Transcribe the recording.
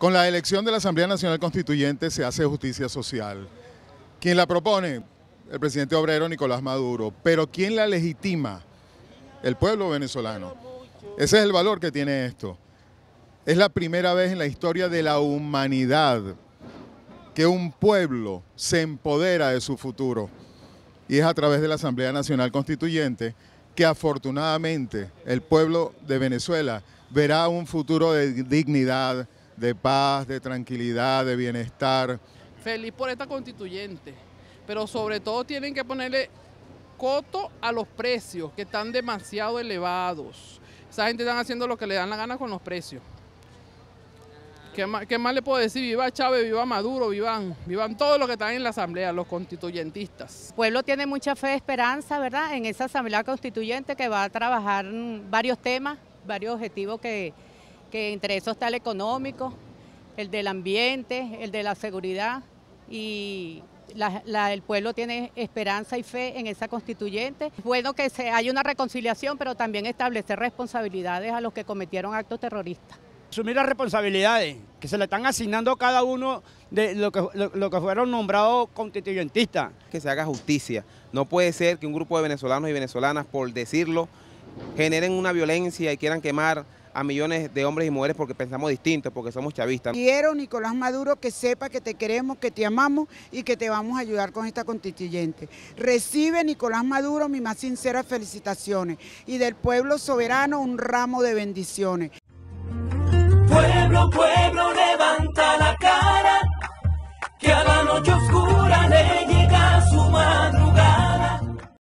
Con la elección de la Asamblea Nacional Constituyente se hace justicia social. ¿Quién la propone? El presidente obrero Nicolás Maduro. Pero ¿quién la legitima? El pueblo venezolano. Ese es el valor que tiene esto. Es la primera vez en la historia de la humanidad que un pueblo se empodera de su futuro. Y es a través de la Asamblea Nacional Constituyente que afortunadamente el pueblo de Venezuela verá un futuro de dignidad, de paz, de tranquilidad, de bienestar. Feliz por esta constituyente, pero sobre todo tienen que ponerle coto a los precios que están demasiado elevados. Esa gente está haciendo lo que le dan la gana con los precios. ¿Qué más, le puedo decir? Viva Chávez, viva Maduro, vivan, vivan todos los que están en la asamblea, los constituyentistas. El pueblo tiene mucha fe, y esperanza, ¿verdad? En esa asamblea constituyente que va a trabajar varios temas, varios objetivos que, que entre eso está el económico, el del ambiente, el de la seguridad y el pueblo tiene esperanza y fe en esa constituyente. Es bueno que haya una reconciliación, pero también establecer responsabilidades a los que cometieron actos terroristas. Asumir las responsabilidades que se le están asignando a cada uno de lo que fueron nombrados constituyentistas. Que se haga justicia. No puede ser que un grupo de venezolanos y venezolanas, por decirlo, generen una violencia y quieran quemar a millones de hombres y mujeres porque pensamos distintos, porque somos chavistas. Quiero, Nicolás Maduro, que sepa que te queremos, que te amamos y que te vamos a ayudar con esta constituyente. Recibe, Nicolás Maduro, mis más sinceras felicitaciones y del pueblo soberano un ramo de bendiciones. Pueblo, pueblo.